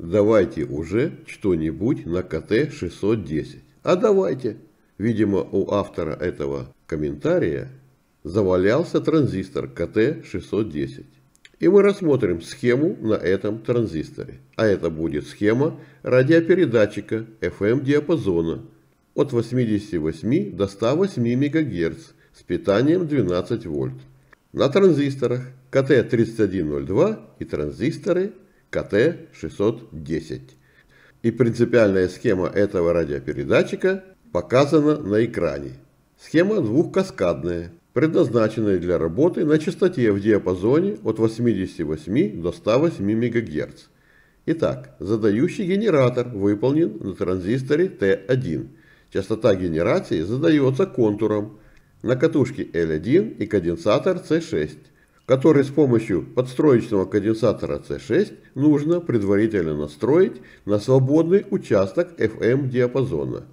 давайте уже что-нибудь на КТ-610. А давайте. Видимо, у автора этого комментария завалялся транзистор КТ-610. И мы рассмотрим схему на этом транзисторе. А это будет схема радиопередатчика FM-диапазона эм от 88 до 108 МГц с питанием 12 вольт на транзисторах КТ-3102 и транзисторы КТ-610. И принципиальная схема этого радиопередатчика показана на экране. Схема двухкаскадная, предназначенная для работы на частоте в диапазоне от 88 до 108 МГц. Итак, задающий генератор выполнен на транзисторе Т1. Частота генерации задается контуром на катушке L1 и конденсатор C6 который с помощью подстроечного конденсатора C6 нужно предварительно настроить на свободный участок FM-диапазона.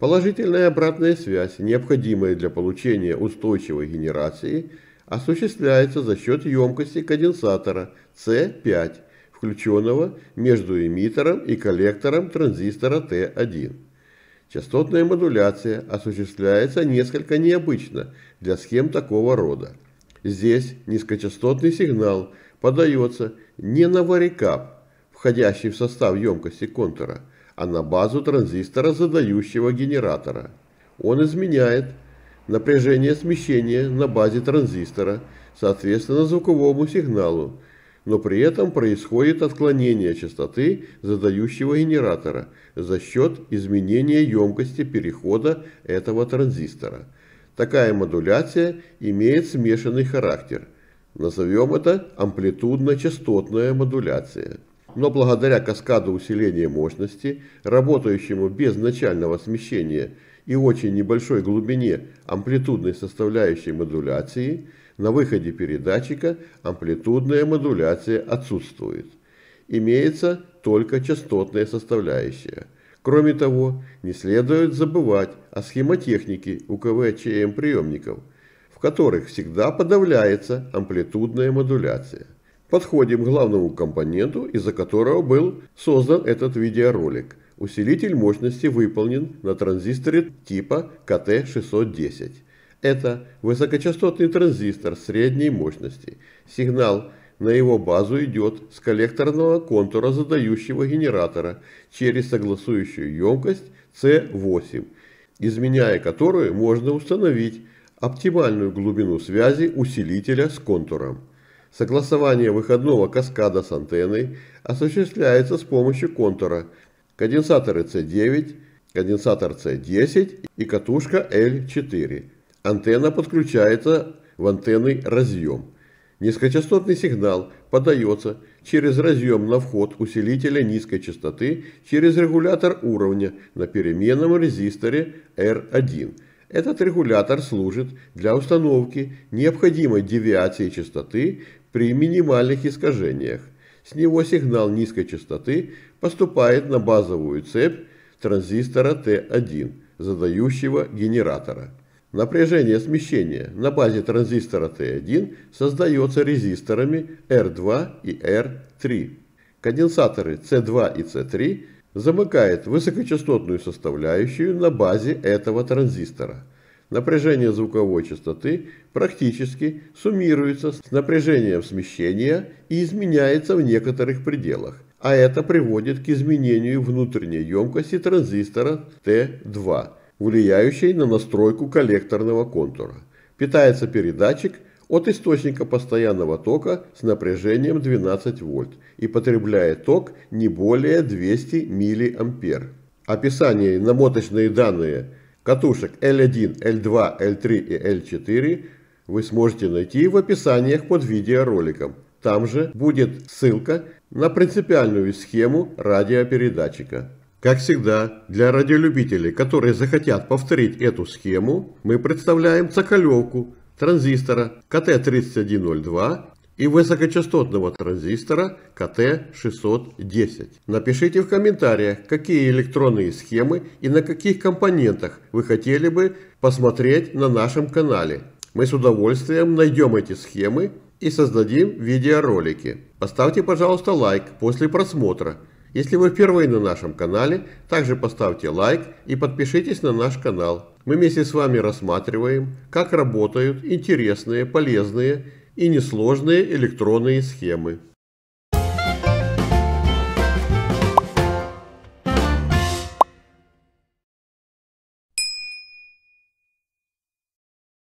Положительная обратная связь, необходимая для получения устойчивой генерации, осуществляется за счет емкости конденсатора C5, включенного между эмиттером и коллектором транзистора T1. Частотная модуляция осуществляется несколько необычно для схем такого рода. Здесь низкочастотный сигнал подается не на варикап, входящий в состав емкости контура, а на базу транзистора задающего генератора. Он изменяет напряжение смещения на базе транзистора, соответственно звуковому сигналу, но при этом происходит отклонение частоты задающего генератора за счет изменения емкости перехода этого транзистора – Такая модуляция имеет смешанный характер. Назовем это амплитудно-частотная модуляция. Но благодаря каскаду усиления мощности, работающему без начального смещения и очень небольшой глубине амплитудной составляющей модуляции, на выходе передатчика амплитудная модуляция отсутствует. Имеется только частотная составляющая – Кроме того, не следует забывать о схемотехнике УКВ-ЧМ приемников, в которых всегда подавляется амплитудная модуляция. Подходим к главному компоненту, из-за которого был создан этот видеоролик. Усилитель мощности выполнен на транзисторе типа КТ-610. Это высокочастотный транзистор средней мощности. Сигнал на его базу идет с коллекторного контура задающего генератора через согласующую емкость C8, изменяя которую можно установить оптимальную глубину связи усилителя с контуром. Согласование выходного каскада с антенной осуществляется с помощью контура, конденсаторы C9, конденсатор C10 и катушка L4. Антенна подключается в антенный разъем. Низкочастотный сигнал подается через разъем на вход усилителя низкой частоты через регулятор уровня на переменном резисторе R1. Этот регулятор служит для установки необходимой девиации частоты при минимальных искажениях. С него сигнал низкой частоты поступает на базовую цепь транзистора t 1 задающего генератора. Напряжение смещения на базе транзистора Т1 создается резисторами R2 и R3. Конденсаторы C2 и C3 замыкает высокочастотную составляющую на базе этого транзистора. Напряжение звуковой частоты практически суммируется с напряжением смещения и изменяется в некоторых пределах, а это приводит к изменению внутренней емкости транзистора Т2 влияющей на настройку коллекторного контура. Питается передатчик от источника постоянного тока с напряжением 12 вольт и потребляет ток не более 200 миллиампер. Описание и намоточные данные катушек L1, L2, L3 и L4 вы сможете найти в описаниях под видеороликом. Там же будет ссылка на принципиальную схему радиопередатчика. Как всегда, для радиолюбителей, которые захотят повторить эту схему, мы представляем закалевку транзистора КТ-3102 и высокочастотного транзистора КТ-610. Напишите в комментариях, какие электронные схемы и на каких компонентах вы хотели бы посмотреть на нашем канале. Мы с удовольствием найдем эти схемы и создадим видеоролики. Поставьте, пожалуйста, лайк после просмотра. Если вы впервые на нашем канале, также поставьте лайк и подпишитесь на наш канал. Мы вместе с вами рассматриваем, как работают интересные, полезные и несложные электронные схемы.